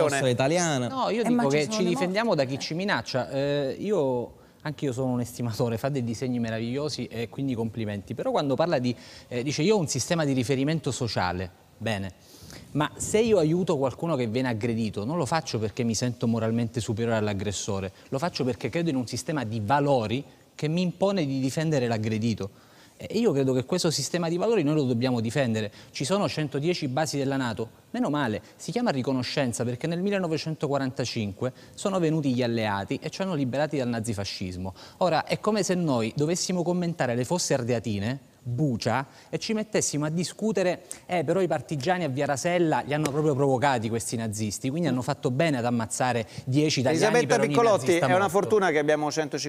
nostra italiana. No, io eh, dico che ci difendiamo da chi ci minaccia. Eh, io... Anche io sono un estimatore, fa dei disegni meravigliosi e quindi complimenti. Però quando parla di... Eh, dice io ho un sistema di riferimento sociale, bene. Ma se io aiuto qualcuno che viene aggredito, non lo faccio perché mi sento moralmente superiore all'aggressore, lo faccio perché credo in un sistema di valori che mi impone di difendere l'aggredito. E io credo che questo sistema di valori noi lo dobbiamo difendere. Ci sono 110 basi della Nato, meno male, si chiama riconoscenza perché nel 1945 sono venuti gli alleati e ci hanno liberati dal nazifascismo. Ora, è come se noi dovessimo commentare le fosse ardeatine bucia e ci mettessimo a discutere eh, però i partigiani a Via Rasella li hanno proprio provocati questi nazisti quindi hanno fatto bene ad ammazzare 10 italiani Elisabetta Piccolotti è una fortuna che abbiamo 150